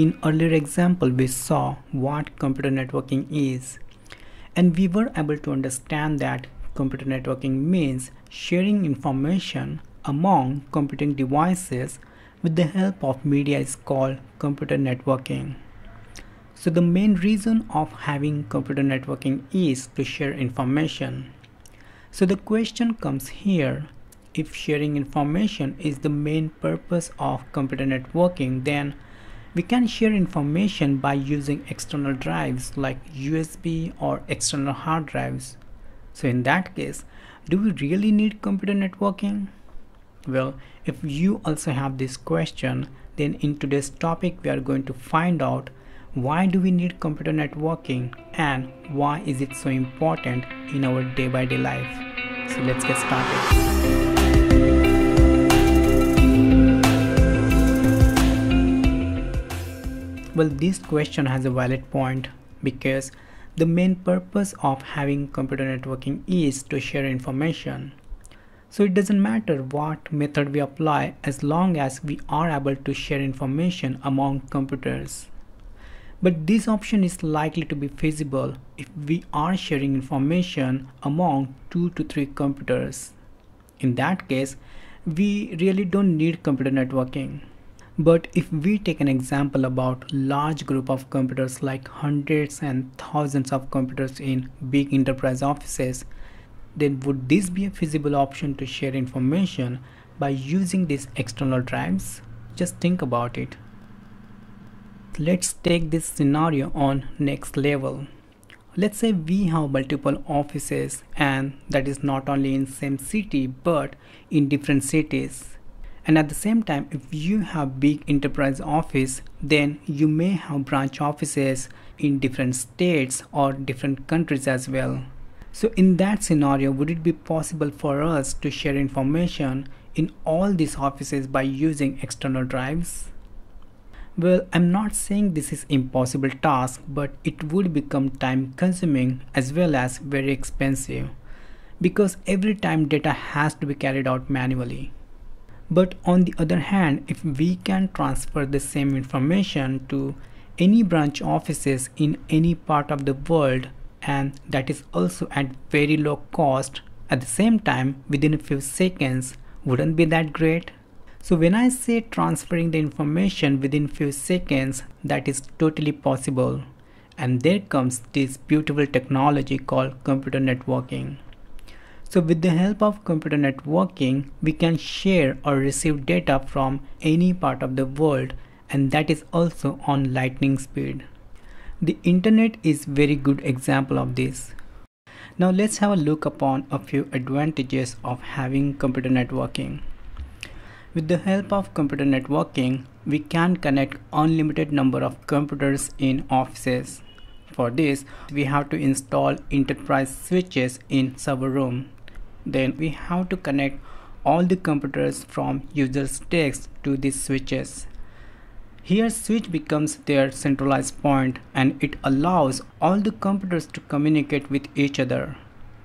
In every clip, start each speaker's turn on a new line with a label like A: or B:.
A: In earlier example, we saw what computer networking is and we were able to understand that computer networking means sharing information among computing devices with the help of media is called computer networking. So the main reason of having computer networking is to share information. So the question comes here, if sharing information is the main purpose of computer networking, then we can share information by using external drives like USB or external hard drives. So in that case, do we really need computer networking? Well, if you also have this question, then in today's topic we are going to find out why do we need computer networking and why is it so important in our day by -day life. So let's get started. Well, this question has a valid point because the main purpose of having computer networking is to share information. So it doesn't matter what method we apply as long as we are able to share information among computers. But this option is likely to be feasible if we are sharing information among two to three computers. In that case, we really don't need computer networking. But if we take an example about large group of computers like hundreds and thousands of computers in big enterprise offices, then would this be a feasible option to share information by using these external drives? Just think about it. Let's take this scenario on next level. Let's say we have multiple offices and that is not only in same city but in different cities and at the same time if you have big enterprise office then you may have branch offices in different states or different countries as well so in that scenario would it be possible for us to share information in all these offices by using external drives well, I'm not saying this is impossible task, but it would become time consuming as well as very expensive because every time data has to be carried out manually. But on the other hand, if we can transfer the same information to any branch offices in any part of the world and that is also at very low cost at the same time within a few seconds wouldn't be that great. So when I say transferring the information within few seconds that is totally possible and there comes this beautiful technology called computer networking. So with the help of computer networking, we can share or receive data from any part of the world and that is also on lightning speed. The internet is very good example of this. Now let's have a look upon a few advantages of having computer networking. With the help of computer networking, we can connect unlimited number of computers in offices. For this, we have to install enterprise switches in server room. Then we have to connect all the computers from users desks to these switches. Here switch becomes their centralized point and it allows all the computers to communicate with each other.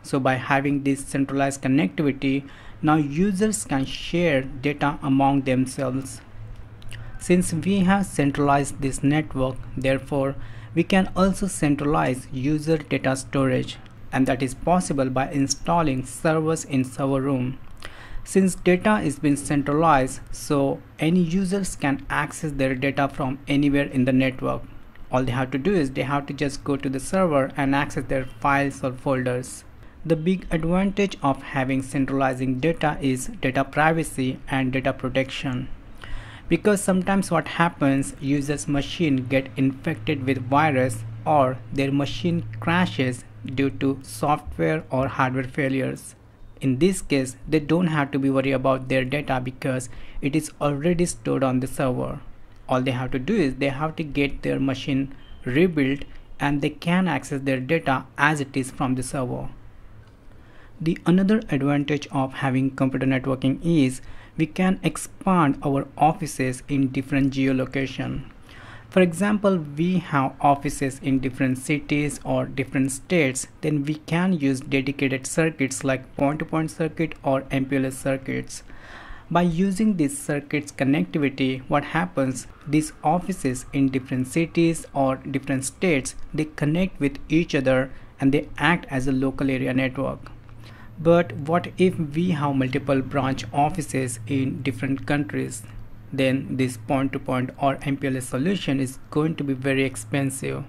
A: So by having this centralized connectivity, now users can share data among themselves. Since we have centralized this network, therefore, we can also centralize user data storage and that is possible by installing servers in server room. Since data is being centralized, so any users can access their data from anywhere in the network. All they have to do is they have to just go to the server and access their files or folders. The big advantage of having centralizing data is data privacy and data protection. Because sometimes what happens, users machine get infected with virus or their machine crashes due to software or hardware failures. In this case, they don't have to be worried about their data because it is already stored on the server. All they have to do is they have to get their machine rebuilt and they can access their data as it is from the server. The another advantage of having computer networking is we can expand our offices in different geolocation. For example, we have offices in different cities or different states, then we can use dedicated circuits like point-to-point -point circuit or MPLS circuits. By using these circuits connectivity, what happens? These offices in different cities or different states, they connect with each other and they act as a local area network. But what if we have multiple branch offices in different countries? then this point to point or MPLS solution is going to be very expensive.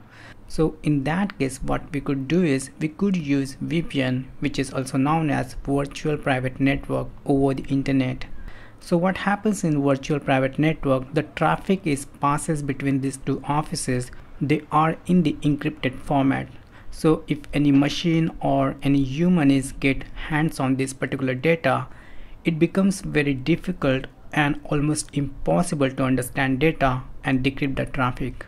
A: So in that case what we could do is we could use VPN which is also known as virtual private network over the internet. So what happens in virtual private network the traffic is passes between these two offices they are in the encrypted format. So if any machine or any human is get hands on this particular data it becomes very difficult and almost impossible to understand data and decrypt the traffic.